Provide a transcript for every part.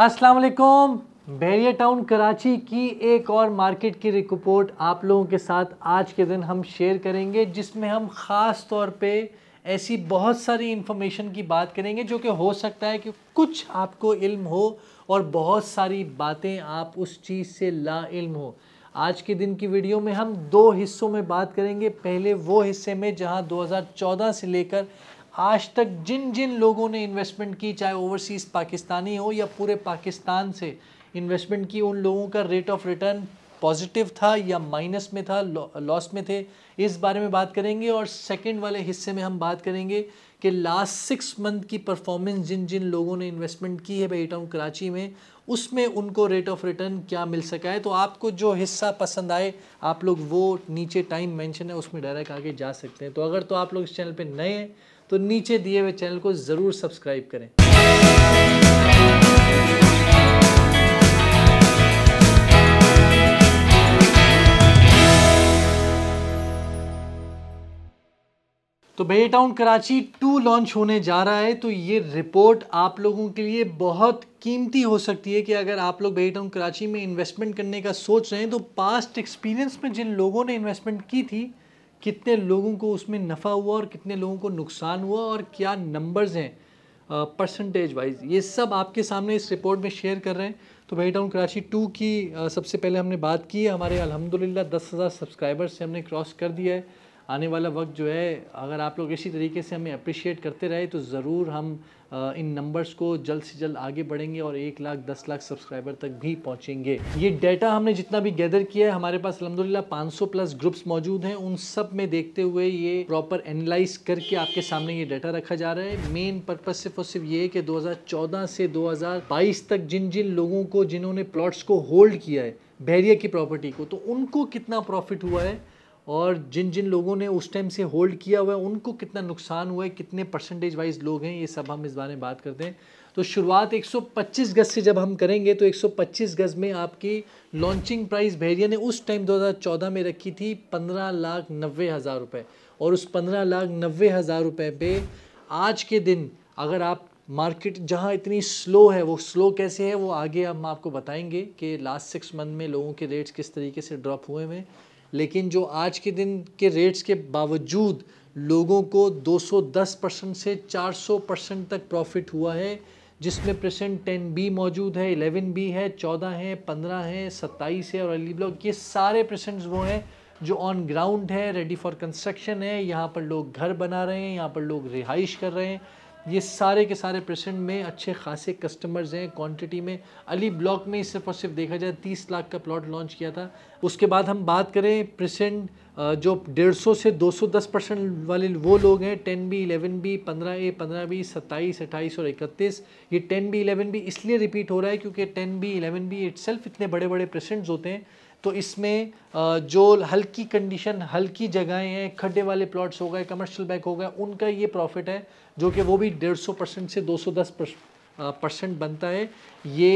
अस्सलाम वालेकुम बैरिया टाउन कराची की एक और मार्केट की रिपोर्ट आप लोगों के साथ आज के दिन हम शेयर करेंगे जिसमें हम ख़ास तौर पे ऐसी बहुत सारी इन्फॉर्मेशन की बात करेंगे जो कि हो सकता है कि कुछ आपको इल्म हो और बहुत सारी बातें आप उस चीज़ से ला इल्म हो आज के दिन की वीडियो में हम दो हिस्सों में बात करेंगे पहले वो हिस्से में जहां 2014 से लेकर आज तक जिन जिन लोगों ने इन्वेस्टमेंट की चाहे ओवरसीज़ पाकिस्तानी हो या पूरे पाकिस्तान से इन्वेस्टमेंट की उन लोगों का रेट ऑफ रिटर्न पॉजिटिव था या माइनस में था लॉस में थे इस बारे में बात करेंगे और सेकंड वाले हिस्से में हम बात करेंगे कि लास्ट सिक्स मंथ की परफॉर्मेंस जिन जिन लोगों ने इन्वेस्टमेंट की है बेटा टाउन कराची में उसमें उनको रेट ऑफ रिटर्न क्या मिल सका है तो आपको जो हिस्सा पसंद आए आप लोग वो नीचे टाइम मेंशन है उसमें डायरेक्ट आगे जा सकते हैं तो अगर तो आप लोग इस चैनल पर नए हैं तो नीचे दिए हुए चैनल को ज़रूर सब्सक्राइब करें तो बे टाउन कराची टू लॉन्च होने जा रहा है तो ये रिपोर्ट आप लोगों के लिए बहुत कीमती हो सकती है कि अगर आप लोग बे टाउन कराची में इन्वेस्टमेंट करने का सोच रहे हैं तो पास्ट एक्सपीरियंस में जिन लोगों ने इन्वेस्टमेंट की थी कितने लोगों को उसमें नफ़ा हुआ और कितने लोगों को नुकसान हुआ और क्या नंबर्स हैं परसेंटेज वाइज ये सब आपके सामने इस रिपोर्ट में शेयर कर रहे हैं तो भाई टाउन कराची टू की सबसे पहले हमने बात की हमारे अलहमदिल्ला दस हज़ार सब्सक्राइबर्स से हमने क्रॉस कर दिया है आने वाला वक्त जो है अगर आप लोग इसी तरीके से हमें अप्रिशिएट करते रहे तो ज़रूर हम इन नंबर्स को जल्द से जल्द आगे बढ़ेंगे और एक लाख दस लाख सब्सक्राइबर तक भी पहुंचेंगे ये डेटा हमने जितना भी गैदर किया है हमारे पास अलहमदिल्ला 500 प्लस ग्रुप्स मौजूद हैं उन सब में देखते हुए ये प्रॉपर एनालाइज करके आपके सामने ये डाटा रखा जा रहा है मेन पर्पज सिर्फ और सिर्फ ये है कि 2014 से 2022 तक जिन जिन लोगों को जिन्होंने प्लॉट्स को होल्ड किया है बैरियर की प्रॉपर्टी को तो उनको कितना प्रॉफिट हुआ है और जिन जिन लोगों ने उस टाइम से होल्ड किया हुआ है उनको कितना नुकसान हुआ है कितने परसेंटेज वाइज लोग हैं ये सब हम इस बारे में बात करते हैं तो शुरुआत 125 गज से जब हम करेंगे तो 125 गज में आपकी लॉन्चिंग प्राइस भेरिया ने उस टाइम 2014 में रखी थी पंद्रह लाख नब्बे हज़ार रुपये और उस पंद्रह लाख नब्बे हज़ार रुपये पे आज के दिन अगर आप मार्केट जहाँ इतनी स्लो है वो स्लो कैसे है वो आगे हम आपको बताएंगे कि लास्ट सिक्स मंथ में लोगों के रेट्स किस तरीके से ड्रॉप हुए हैं लेकिन जो आज के दिन के रेट्स के बावजूद लोगों को 210 परसेंट से 400 परसेंट तक प्रॉफिट हुआ है जिसमें परसेंट टेन बी मौजूद है एलेवन बी है चौदह है पंद्रह है सत्ताईस है और अली ब्लॉक ये सारे परसेंट्स वो हैं जो ऑन ग्राउंड है रेडी फॉर कंस्ट्रक्शन है यहाँ पर लोग घर बना रहे हैं यहाँ पर लोग रिहाइश कर रहे हैं ये सारे के सारे प्रेसेंट में अच्छे खासे कस्टमर्स हैं क्वांटिटी में अली ब्लॉक में सिर्फ और सिर्फ देखा जाए तीस लाख का प्लॉट लॉन्च किया था उसके बाद हम बात करें प्रेसेंट जो 150 से 210 परसेंट वाले वो लोग हैं 10 बी 11 बी 15 ए 15 बी 27 28 और 31 ये 10 बी 11 बी इसलिए रिपीट हो रहा है क्योंकि 10 बी 11 बी इट्सल्फ इतने बड़े बड़े प्रेसेंट्स होते हैं तो इसमें जो हल्की कंडीशन हल्की जगहें हैं खड्डे वाले प्लॉट्स हो गए कमर्शियल बैंक हो गए उनका ये प्रॉफिट है जो कि वो भी 150 परसेंट से 210 परसेंट बनता है ये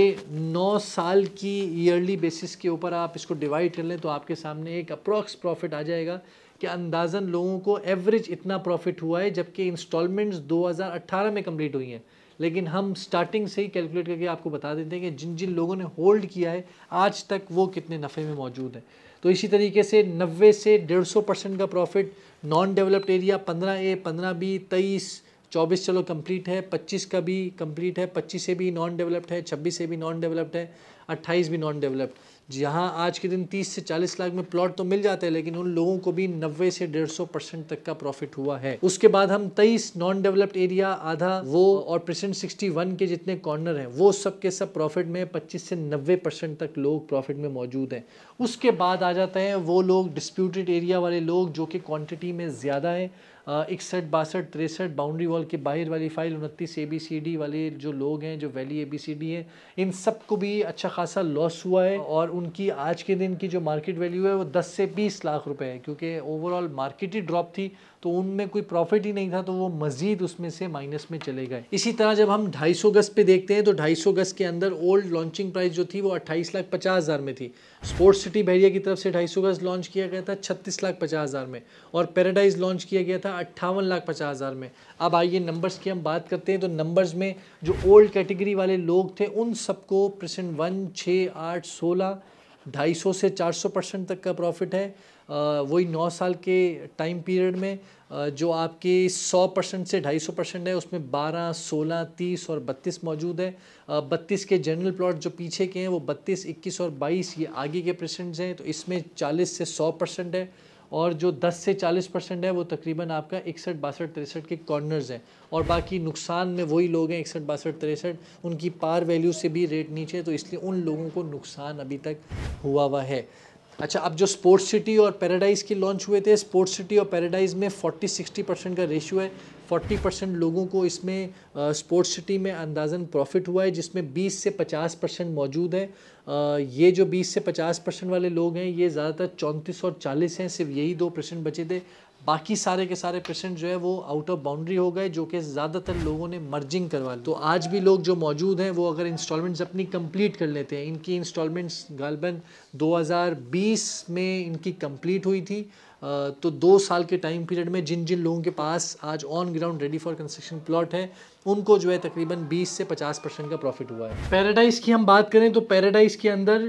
9 साल की ईयरली बेसिस के ऊपर आप इसको डिवाइड कर लें तो आपके सामने एक अप्रॉक्स प्रॉफिट आ जाएगा कि अंदाजन लोगों को एवरेज इतना प्रॉफिट हुआ है जबकि इंस्टॉलमेंट्स 2018 में कंप्लीट हुई हैं लेकिन हम स्टार्टिंग से ही कैलकुलेट करके आपको बता देते हैं कि जिन जिन लोगों ने होल्ड किया है आज तक वो कितने नफ़े में मौजूद हैं तो इसी तरीके से 90 से 150 परसेंट का profit non developed area 15 A 15 B तेईस चौबीस चलो कंप्लीट है पच्चीस का भी कंप्लीट है पच्चीस से भी नॉन डेवलप्ड है छब्बीस से भी नॉन डेवलप्ड है अट्ठाईस भी नॉन डेवलप्ड जहाँ आज के दिन 30 से 40 लाख में प्लॉट तो मिल जाते हैं लेकिन उन लोगों को भी 90 से 150 परसेंट तक का प्रॉफिट हुआ है उसके बाद हम 23 नॉन डेवलप्ड एरिया आधा वो और प्रेसेंट 61 के जितने कॉर्नर हैं वो सब के सब प्रॉफिट में 25 से 90 परसेंट तक लोग प्रॉफिट में मौजूद हैं उसके बाद आ जाते हैं वो लोग डिस्प्यूटेड एरिया वाले लोग जो कि क्वान्टिटी में ज़्यादा है इकसठ बासठ तिरसठ बाउंड्री वॉल के बाहर वाली फाइल उनतीस ए बी सी डी वाले जो लोग हैं जो valley A B C D हैं इन सब को भी अच्छा खासा लॉस हुआ है और उनकी आज के दिन की जो मार्केट वैल्यू है वो दस से बीस लाख रुपये है क्योंकि ओवरऑल मार्केट ही ड्रॉप थी तो उनमें कोई प्रॉफिट ही नहीं था तो वो मज़ीद उसमें से माइनस में चले गए इसी तरह जब हम 250 गज पे देखते हैं तो 250 गज के अंदर ओल्ड लॉन्चिंग प्राइस जो थी वो अट्ठाईस लाख पचास हज़ार में थी स्पोर्ट्स सिटी बैरिया की तरफ से 250 गज लॉन्च किया गया था छत्तीस लाख पचास हज़ार में और पैराडाइज लॉन्च किया गया था अट्ठावन लाख पचास हज़ार में अब आइए नंबर्स की हम बात करते हैं तो नंबर्स में जो ओल्ड कैटेगरी वाले लोग थे उन सबको प्रसेंट वन छः आठ सोलह ढाई सौ से चार सौ परसेंट तक का प्रॉफिट है वही नौ साल के टाइम पीरियड में जो आपके सौ परसेंट से ढाई सौ परसेंट है उसमें बारह सोलह तीस और बत्तीस मौजूद है बत्तीस के जनरल प्लॉट जो पीछे के हैं वो बत्तीस इक्कीस और बाईस ये आगे के परसेंट्स हैं तो इसमें चालीस से सौ परसेंट है और जो 10 से 40 परसेंट है वो तकरीबन आपका इकसठ बासठ तिरसठ के कॉर्नर्स हैं और बाकी नुकसान में वही लोग हैं इकसठ बासठ तिरसठ उनकी पार वैल्यू से भी रेट नीचे तो इसलिए उन लोगों को नुकसान अभी तक हुआ हुआ है अच्छा अब जो स्पोर्ट्स सिटी और पैराडाइज के लॉन्च हुए थे स्पोर्ट्स सिटी और पैराडाइज में 40-60 परसेंट का रेशियो है 40 परसेंट लोगों को इसमें स्पोर्ट्स सिटी में अंदाजन प्रॉफिट हुआ है जिसमें 20 से 50 परसेंट मौजूद है आ, ये जो 20 से 50 परसेंट वाले लोग हैं ये ज़्यादातर चौंतीस और चालीस हैं सिर्फ यही दो परसेंट बचे थे बाकी सारे के सारे पेशेंट जो है वो आउट ऑफ बाउंड्री हो गए जो कि ज़्यादातर लोगों ने मर्जिंग करवा ली तो आज भी लोग जो मौजूद हैं वो अगर इंस्टॉलमेंट्स अपनी कंप्लीट कर लेते हैं इनकी इंस्टॉलमेंट्स गालबन 2020 में इनकी कंप्लीट हुई थी तो दो साल के टाइम पीरियड में जिन जिन लोगों के पास आज on ground ready for construction plot है उनको जो है तकरीबन 20 से 50 परसेंट का प्रॉफिट हुआ है पैराडाइज की हम बात करें तो पैराडाइज के अंदर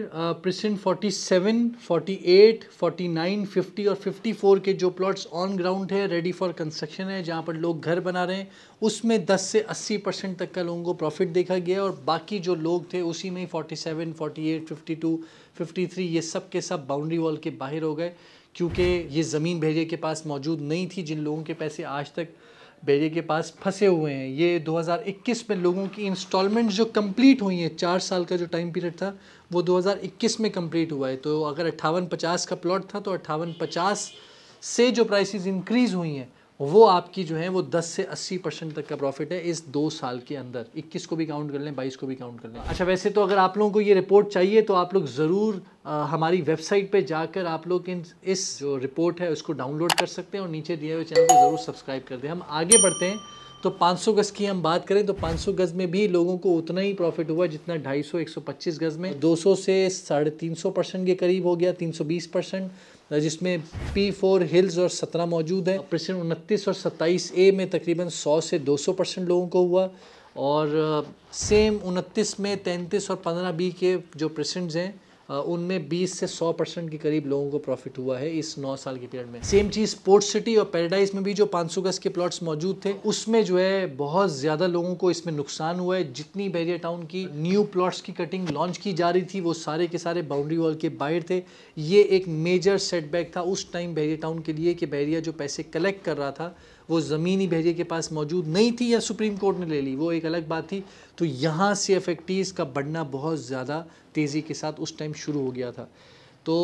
फोर्टी 47, 48, 49, 50 और 54 के जो प्लॉट्स ऑन ग्राउंड है रेडी फॉर कंस्ट्रक्शन है जहाँ पर लोग घर बना रहे हैं उसमें 10 से 80 परसेंट तक का लोगों को प्रॉफिट देखा गया और बाकी जो लोग थे उसी में फिफ्टी टू फिफ्टी थ्री ये सब के सब बाउंड्री वॉल के बाहर हो गए क्योंकि ये ज़मीन भेड़िए के पास मौजूद नहीं थी जिन लोगों के पैसे आज तक भेड़िए के पास फंसे हुए हैं ये 2021 में लोगों की इंस्टॉलमेंट जो कंप्लीट हुई हैं चार साल का जो टाइम पीरियड था वो 2021 में कंप्लीट हुआ है तो अगर अट्ठावन पचास का प्लॉट था तो अट्ठावन पचास से जो प्राइसेस इंक्रीज़ हुई हैं वो आपकी जो है वो 10 से 80 परसेंट तक का प्रॉफिट है इस दो साल के अंदर 21 को भी काउंट कर लें 22 को भी काउंट कर लें अच्छा वैसे तो अगर आप लोगों को ये रिपोर्ट चाहिए तो आप लोग ज़रूर हमारी वेबसाइट पे जाकर आप लोग इन इस जो रिपोर्ट है उसको डाउनलोड कर सकते हैं और नीचे दिए हुए चैनल को ज़रूर सब्सक्राइब कर दें हम आगे बढ़ते हैं तो पाँच गज़ की हम बात करें तो पाँच गज़ में भी लोगों को उतना ही प्रॉफिट हुआ जितना ढाई सौ गज़ में दो से साढ़े तीन परसेंट के करीब हो गया तीन परसेंट जिसमें पी फोर हिल्स और सत्रह मौजूद है ऑपरेशन उनतीस और सत्ताईस ए में तकरीबन सौ से दो सौ परसेंट लोगों को हुआ और सेम uh, उनतीस में तैंतीस और पंद्रह बी के जो प्रेसेंट्स हैं उनमें 20 से 100 परसेंट के करीब लोगों को प्रॉफिट हुआ है इस 9 साल के पीरियड में सेम चीज़ स्पोर्ट सिटी और पैराडाइज में भी जो सौ गज के प्लॉट्स मौजूद थे उसमें जो है बहुत ज़्यादा लोगों को इसमें नुकसान हुआ है जितनी बैरियर टाउन की न्यू प्लॉट्स की कटिंग लॉन्च की जा रही थी वो सारे के सारे बाउंड्री वॉल के बाहर थे ये एक मेजर सेटबैक था उस टाइम बैरियर टाउन के लिए कि बैरिया जो पैसे कलेक्ट कर रहा था वो ज़मीनी बहरिए के पास मौजूद नहीं थी या सुप्रीम कोर्ट ने ले ली वो एक अलग बात थी तो यहाँ सी एफ का बढ़ना बहुत ज़्यादा तेज़ी के साथ उस टाइम शुरू हो गया था तो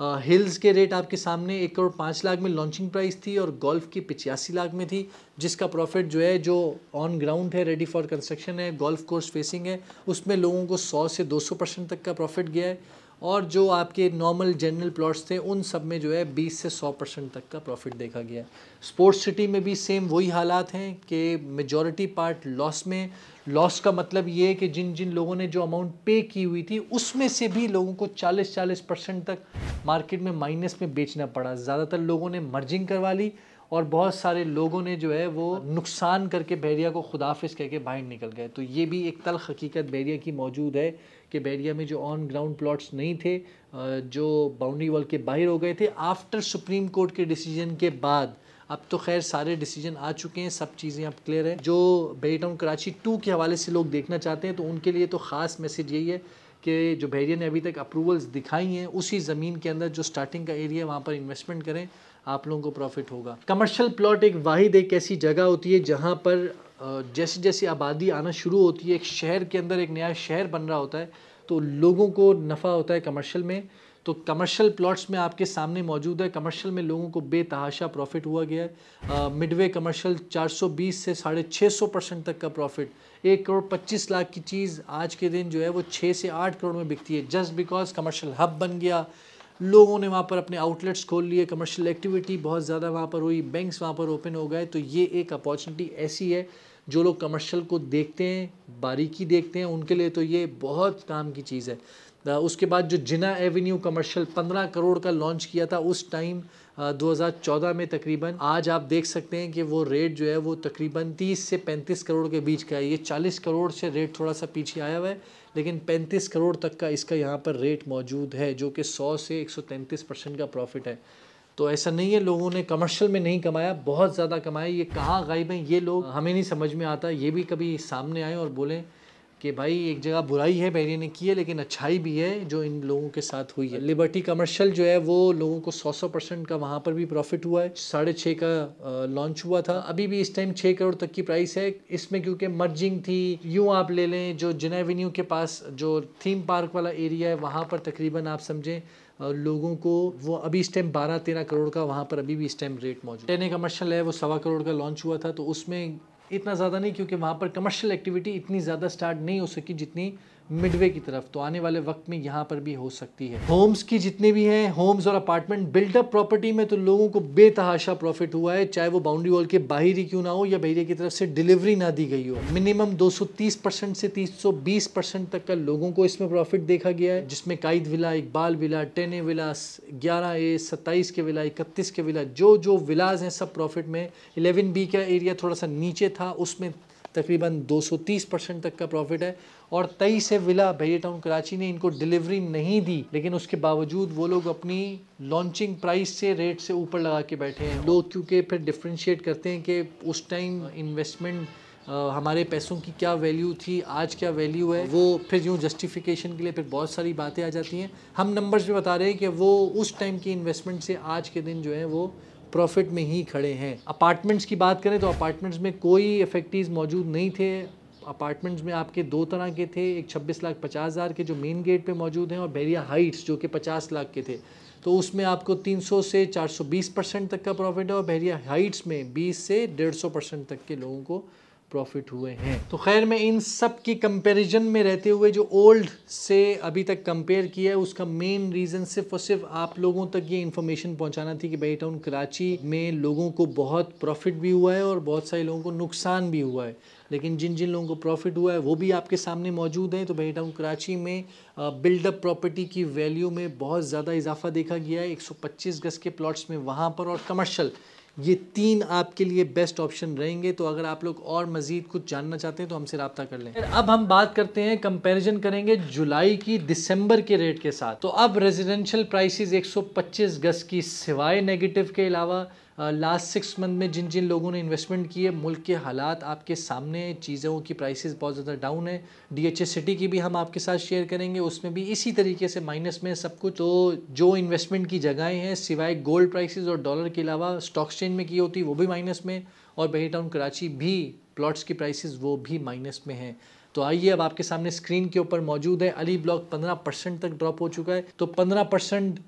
आ, हिल्स के रेट आपके सामने एक करोड़ पाँच लाख में लॉन्चिंग प्राइस थी और गोल्फ की पिचासी लाख में थी जिसका प्रॉफिट जो है जो ऑन ग्राउंड है रेडी फॉर कंस्ट्रक्शन है गोल्फ कोर्स फेसिंग है उसमें लोगों को 100 से 200 परसेंट तक का प्रॉफिट गया है और जो आपके नॉर्मल जनरल प्लॉट्स थे उन सब में जो है 20 से 100 परसेंट तक का प्रॉफिट देखा गया स्पोर्ट्स सिटी में भी सेम वही हालात हैं कि मेजॉरिटी पार्ट लॉस में लॉस का मतलब ये है कि जिन जिन लोगों ने जो अमाउंट पे की हुई थी उसमें से भी लोगों को 40-40 परसेंट तक मार्केट में माइनस में बेचना पड़ा ज़्यादातर लोगों ने मर्जिंग करवा ली और बहुत सारे लोगों ने जो है वो नुकसान करके बैरिया को खुदाफिज कह के बाहर निकल गए तो ये भी एक तल हकीकत बैरिया की मौजूद है कि बैरिया में जो ऑन ग्राउंड प्लॉट्स नहीं थे जो बाउंड्री वॉल के बाहर हो गए थे आफ्टर सुप्रीम कोर्ट के डिसीजन के बाद अब तो खैर सारे डिसीजन आ चुके हैं सब चीज़ें अब क्लियर हैं जो बहरी टाउन कराची टू के हवाले से लोग देखना चाहते हैं तो उनके लिए तो ख़ास मैसेज यही है कि जो बैरिया ने अभी तक अप्रूवल्स दिखाई हैं उसी ज़मीन के अंदर जो स्टार्टिंग का एरिया है वहाँ पर इन्वेस्टमेंट करें आप लोगों को प्रॉफिट होगा कमर्शियल प्लॉट एक वाहिद एक ऐसी जगह होती है जहाँ पर जैसे जैसे आबादी आना शुरू होती है एक शहर के अंदर एक नया शहर बन रहा होता है तो लोगों को नफ़ा होता है कमर्शियल में तो कमर्शियल प्लॉट्स में आपके सामने मौजूद है कमर्शियल में लोगों को बेतहाशा प्रॉफिट हुआ गया है मिडवे कमर्शियल 420 से साढ़े छः सौ परसेंट तक का प्रॉफिट एक करोड़ पच्चीस लाख की चीज़ आज के दिन जो है वो छः से आठ करोड़ में बिकती है जस्ट बिकॉज कमर्शियल हब बन गया लोगों ने वहाँ पर अपने आउटलेट्स खोल लिए कमर्शियल एक्टिविटी बहुत ज़्यादा वहाँ पर हुई बैंक्स वहाँ पर ओपन हो गए तो ये एक अपॉर्चुनिटी ऐसी है जो लोग कमर्शियल को देखते हैं बारीकी देखते हैं उनके लिए तो ये बहुत काम की चीज़ है उसके बाद जो जिना एवेन्यू कमर्शियल 15 करोड़ का लॉन्च किया था उस टाइम 2014 में तकरीबन आज आप देख सकते हैं कि वो रेट जो है वो तकरीबन 30 से 35 करोड़ के बीच का है ये 40 करोड़ से रेट थोड़ा सा पीछे आया हुआ है लेकिन 35 करोड़ तक का इसका यहाँ पर रेट मौजूद है जो कि 100 से 133 परसेंट का प्रॉफिट है तो ऐसा नहीं है लोगों ने कमर्शियल में नहीं कमाया बहुत ज़्यादा कमाया ये कहाँ गायब हैं ये लोग हमें नहीं समझ में आता ये भी कभी सामने आए और बोलें कि भाई एक जगह बुराई है मैरी ने की है लेकिन अच्छाई भी है जो इन लोगों के साथ हुई है लिबर्टी कमर्शियल जो है वो लोगों को सौ सौ परसेंट का वहाँ पर भी प्रॉफिट हुआ है साढ़े छः का लॉन्च हुआ था अभी भी इस टाइम छः करोड़ तक की प्राइस है इसमें क्योंकि मर्जिंग थी यूँ आप ले लें जो जिनेवेन्यू के पास जो थीम पार्क वाला एरिया है वहाँ पर तकरीबन आप समझें लोगों को वो अभी इस टाइम बारह तेरह करोड़ का वहाँ पर अभी भी इस टाइम रेट मौजूद टेने कमर्शियल है वो सवा करोड़ का लॉन्च हुआ था तो उसमें इतना ज़्यादा नहीं क्योंकि वहाँ पर कमर्शियल एक्टिविटी इतनी ज़्यादा स्टार्ट नहीं हो सकी जितनी मिडवे की तरफ तो आने वाले वक्त में यहाँ पर भी हो सकती है होम्स की जितने भी हैं होम्स और अपार्टमेंट बिल्डअप प्रॉपर्टी में तो लोगों को बेतहाशा प्रॉफिट हुआ है चाहे वो बाउंड्री वॉल के बाहर ही क्यों ना हो या बहरिया की तरफ से डिलीवरी ना दी गई हो मिनिमम 230 परसेंट से 320 परसेंट तक का लोगों को इसमें प्रॉफिट देखा गया है जिसमें Quaid villa Iqbal villa ten A villas ग्यारह ए सत्ताईस के विला इकतीस के विला जो जो विलाज हैं सब प्रॉफिट में इलेवन बी का एरिया थोड़ा सा नीचे था उसमें तकरीबन 230 परसेंट तक का प्रॉफिट है और तई से विला भैया टाउन कराची ने इनको डिलीवरी नहीं दी लेकिन उसके बावजूद वो लोग अपनी लॉन्चिंग प्राइस से रेट से ऊपर लगा के बैठे हैं लोग क्योंकि फिर डिफ्रेंशिएट करते हैं कि उस टाइम इन्वेस्टमेंट हमारे पैसों की क्या वैल्यू थी आज क्या वैल्यू है वो फिर यूँ जस्टिफिकेशन के लिए फिर बहुत सारी बातें आ जाती हैं हम नंबर्स भी बता रहे हैं कि वो उस टाइम की इन्वेस्टमेंट से आज के दिन जो है वो प्रॉफिट में ही खड़े हैं अपार्टमेंट्स की बात करें तो अपार्टमेंट्स में कोई इफेक्टिव मौजूद नहीं थे अपार्टमेंट्स में आपके दो तरह के थे एक छब्बीस लाख पचास हज़ार के जो मेन गेट पे मौजूद हैं और बैरिया हाइट्स जो कि पचास लाख के थे तो उसमें आपको 300 से 420 परसेंट तक का प्रॉफिट है और बैरिया हाइट्स में 20 से 150 परसेंट तक के लोगों को प्रॉफिट हुए हैं तो खैर मैं इन सब की कंपैरिजन में रहते हुए जो ओल्ड से अभी तक कंपेयर किया है उसका मेन रीज़न सिर्फ और सिर्फ आप लोगों तक ये इन्फॉर्मेशन पहुंचाना थी कि बई टाउन कराची में लोगों को बहुत प्रॉफिट भी हुआ है और बहुत सारे लोगों को नुकसान भी हुआ है लेकिन जिन जिन लोगों को प्रॉफिट हुआ है वो भी आपके सामने मौजूद हैं तो बही टाउन कराची में बिल्डअप प्रॉपर्टी की वैल्यू में बहुत ज़्यादा इजाफा देखा गया है एक गज के प्लॉट्स में वहाँ पर और कमर्शल ये तीन आपके लिए बेस्ट ऑप्शन रहेंगे तो अगर आप लोग और मज़ीद कुछ जानना चाहते हैं तो हमसे रबता कर लें अब हम बात करते हैं कंपैरिजन करेंगे जुलाई की दिसंबर के रेट के साथ तो अब रेजिडेंशियल प्राइसेस 125 गज की सिवाय नेगेटिव के अलावा लास्ट सिक्स मंथ में जिन जिन लोगों ने इन्वेस्टमेंट की है मुल्क के हालात आपके सामने चीज़ों की प्राइसेस बहुत ज़्यादा डाउन है डीएचए सिटी की भी हम आपके साथ शेयर करेंगे उसमें भी इसी तरीके से माइनस में सब कुछ तो जो इन्वेस्टमेंट की जगहें हैं सिवाय गोल्ड प्राइसेस और डॉलर के अलावा स्टॉक चेंज में की होती वो भी माइनस में और बही टाउन कराची भी प्लॉट्स की प्राइसेस वो भी माइनस में हैं तो आइए अब आपके सामने स्क्रीन के ऊपर मौजूद है अली ब्लॉक पंद्रह परसेंट तक ड्रॉप हो चुका है तो पंद्रह परसेंट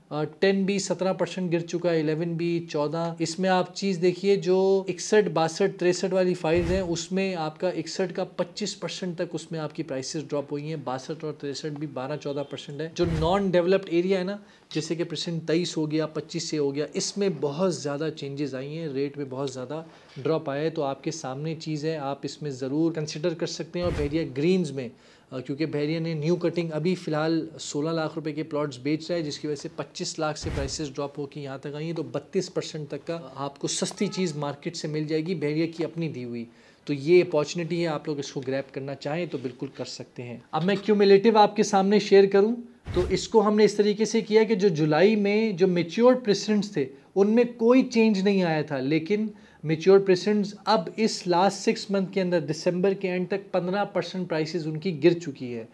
टेन बी सत्रह परसेंट गिर चुका है इलेवन बी चौदह इसमें आप चीज़ देखिए जो इकसठ बासठ तिरसठ वाली फाइल्स हैं उसमें आपका इकसठ का पच्चीस परसेंट तक उसमें आपकी प्राइसेस ड्रॉप हुई हैं बासठ और तिरसठ भी बारह चौदह परसेंट है जो नॉन डेवलप्ड एरिया है ना जैसे कि परसेंट तेईस हो गया पच्चीस से हो गया इसमें बहुत ज़्यादा चेंजेस आई हैं रेट में बहुत ज़्यादा ड्रॉप आए तो आपके सामने चीज़ है आप इसमें ज़रूर कंसिडर कर सकते हैं और बहरिया ग्रीन्स में क्योंकि बहरिया ने न्यू कटिंग अभी फ़िलहाल 16 लाख रुपए के प्लॉट्स बेच रहा है जिसकी वजह से 25 लाख से प्राइसेस ड्रॉप होकर यहाँ तक आई हैं तो 32 परसेंट तक का आपको सस्ती चीज़ मार्केट से मिल जाएगी बहरिया की अपनी दी हुई तो ये अपॉर्चुनिटी है आप लोग इसको ग्रैप करना चाहें तो बिल्कुल कर सकते हैं अब मैं क्यूमिलेटिव आपके सामने शेयर करूँ तो इसको हमने इस तरीके से किया कि जो जुलाई में जो मेच्योर प्रेसिडेंट्स थे उनमें कोई चेंज नहीं आया था लेकिन मेच्योर प्रेसेंट्स अब इस लास्ट सिक्स मंथ के अंदर दिसंबर के एंड तक पंद्रह परसेंट प्राइसेज उनकी गिर चुकी है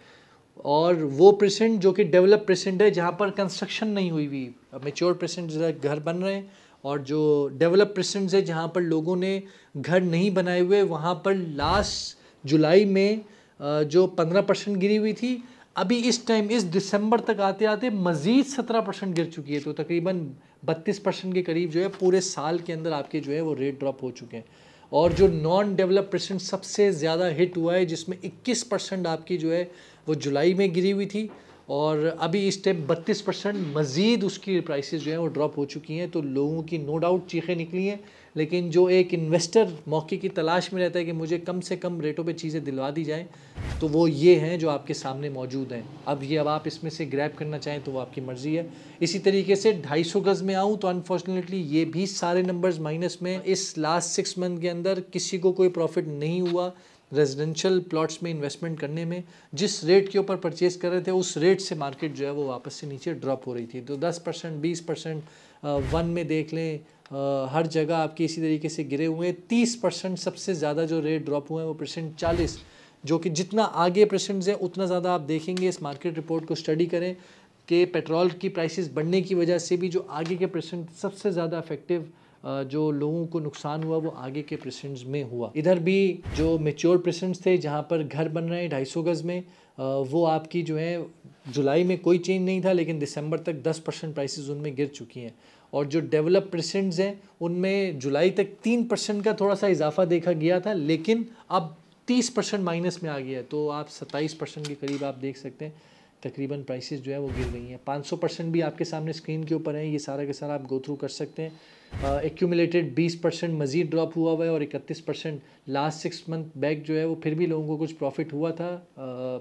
और वो प्रेसेंट जो कि डेवलप प्रेसेंट है जहाँ पर कंस्ट्रक्शन नहीं हुई हुई मेच्योर प्रेसेंट घर बन रहे हैं और जो डेवलप प्रेसेंट्स है जहाँ पर लोगों ने घर नहीं बनाए हुए वहाँ पर लास्ट जुलाई में जो पंद्रह परसेंट गिरी हुई थी अभी इस टाइम इस दिसंबर तक आते आते मज़ीद सत्रह परसेंट गिर चुकी है तो तकरीबन बत्तीस परसेंट के करीब जो है पूरे साल के अंदर आपके जो है वो रेट ड्रॉप हो चुके हैं और जो नॉन डेवलप परसेंट सबसे ज़्यादा हिट हुआ है जिसमें इक्कीस परसेंट आपकी जो है वो जुलाई में गिरी हुई थी और अभी इस स्टेप बत्तीस परसेंट मज़ीद उसकी प्राइसेस जो है वो ड्रॉप हो चुकी हैं तो लोगों की नो डाउट चीखें निकली हैं लेकिन जो एक इन्वेस्टर मौके की तलाश में रहता है कि मुझे कम से कम रेटों पे चीज़ें दिलवा दी जाएँ तो वो ये हैं जो आपके सामने मौजूद हैं अब ये अब आप इसमें से ग्रैब करना चाहें तो वो आपकी मर्ज़ी है इसी तरीके से ढाई सौ गज़ में आऊँ तो अनफॉर्चुनेटली ये भी सारे नंबर्स माइनस में इस लास्ट सिक्स मंथ के अंदर किसी को कोई प्रॉफिट नहीं हुआ रेजिडेंशियल प्लॉट्स में इन्वेस्टमेंट करने में जिस रेट के ऊपर परचेज कर रहे थे उस रेट से मार्केट जो है वो वापस से नीचे ड्रॉप हो रही थी तो 10 परसेंट बीस परसेंट वन में देख लें आ, हर जगह आपके इसी तरीके से गिरे हुए हैं तीस परसेंट सबसे ज़्यादा जो रेट ड्रॉप हुए हैं वो परसेंट चालीस जो कि जितना आगे परसेंट है उतना ज़्यादा आप देखेंगे इस मार्केट रिपोर्ट को स्टडी करें कि पेट्रोल की प्राइसेस बढ़ने की वजह से भी जो आगे के परसेंट सबसे ज़्यादा अफेक्टिव जो लोगों को नुकसान हुआ वो आगे के प्रेसेंट्स में हुआ इधर भी जो मेच्योर प्रेसेंट्स थे जहाँ पर घर बन रहे हैं ढाई गज़ में वो आपकी जो है जुलाई में कोई चेंज नहीं था लेकिन दिसंबर तक दस परसेंट प्राइसेज उनमें गिर चुकी हैं और जो डेवलप परसेंट्स हैं उनमें जुलाई तक तीन परसेंट का थोड़ा सा इजाफा देखा गया था लेकिन अब तीस परसेंट माइनस में आ गया है तो आप सत्ताईस परसेंट के करीब आप देख सकते हैं तकरीबन प्राइसेस जो है वो गिर गई हैं 500 परसेंट भी आपके सामने स्क्रीन के ऊपर हैं ये सारा के सारा आप गो थ्रू कर सकते हैं एक्यूमुलेटेड 20 परसेंट मज़ीद ड्रॉप हुआ हुआ है और 31 percent last six month back जो है वो फिर भी लोगों को कुछ प्रॉफिट हुआ था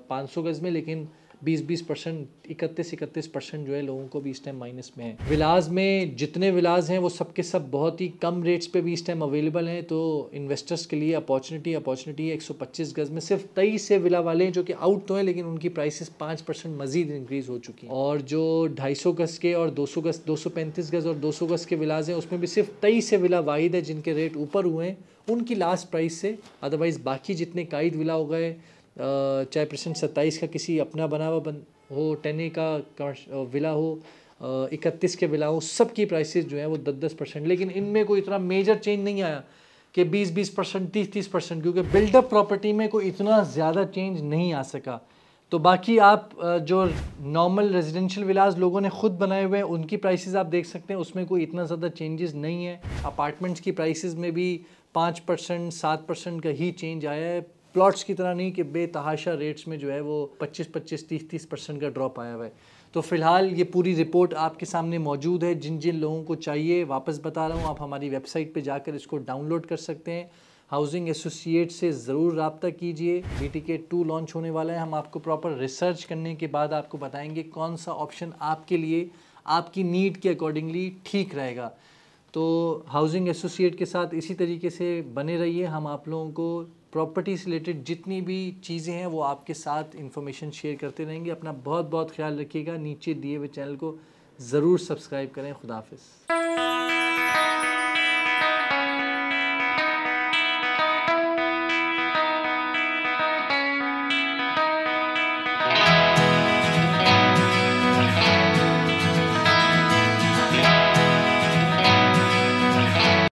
पाँच सौ गज़ में लेकिन बीस बीस परसेंट इकतीस इकतीस परसेंट जो है लोगों को भी इस टाइम माइनस में है विलाज में जितने विलाज हैं वो सबके सब बहुत ही कम रेट्स पे भी इस टाइम अवेलेबल हैं तो इन्वेस्टर्स के लिए अपॉर्चुनिटी अपॉर्चुनिटी एक सौ पच्चीस गज में सिर्फ तेईस से विला वाले हैं जो कि आउट तो हैं लेकिन उनकी प्राइसेस पाँच परसेंट मजीद इंक्रीज़ हो चुकी है और जो ढाई सौ गज के और दो सौ गज दो सौ पैंतीस गज और दो सौ गज के विलाज हैं उसमें भी सिर्फ तेईस से विला वाहिद है जिनके रेट ऊपर हुए हैं उनकी लास्ट प्राइस से अदरवाइज़ बाकी जितने कायद विला हो गए चाहे प्रश्न सत्ताईस का किसी अपना बना हुआ बन हो टेन का विला हो इकतीस के विला हो सबकी प्राइसेस जो हैं वो दस दस परसेंट लेकिन इनमें कोई इतना मेजर चेंज नहीं आया कि बीस बीस परसेंट तीस तीस परसेंट क्योंकि बिल्डअप प्रॉपर्टी में कोई इतना ज़्यादा चेंज नहीं आ सका तो बाकी आप जो नॉर्मल रेजिडेंशियल विलाज लोगों ने ख़ुद बनाए हुए हैं उनकी प्राइसेस आप देख सकते हैं उसमें कोई इतना ज़्यादा चेंजेस नहीं है अपार्टमेंट्स की प्राइसेस में भी पाँच परसेंट सात परसेंट का ही चेंज आया है प्लॉट्स की तरह नहीं कि बेतहाशा रेट्स में जो है वो 25-25 30-30 परसेंट का ड्रॉप आया हुआ है तो फिलहाल ये पूरी रिपोर्ट आपके सामने मौजूद है जिन जिन लोगों को चाहिए वापस बता रहा हूँ आप हमारी वेबसाइट पर जाकर इसको डाउनलोड कर सकते हैं हाउसिंग एसोसिएट से ज़रूर रबता कीजिए B T K two launch होने वाला है हम आपको प्रॉपर रिसर्च करने के बाद आपको बताएंगे कौन सा ऑप्शन आपके लिए आपकी नीड के अकॉर्डिंगली ठीक रहेगा तो हाउसिंग एसोसिएट के साथ इसी तरीके से बने रहिए हम आप लोगों को प्रॉपर्टी से रिलेटेड जितनी भी चीज़ें हैं वो आपके साथ इन्फॉर्मेशन शेयर करते रहेंगे अपना बहुत बहुत ख्याल रखिएगा नीचे दिए हुए चैनल को ज़रूर सब्सक्राइब करें खुदाफिज़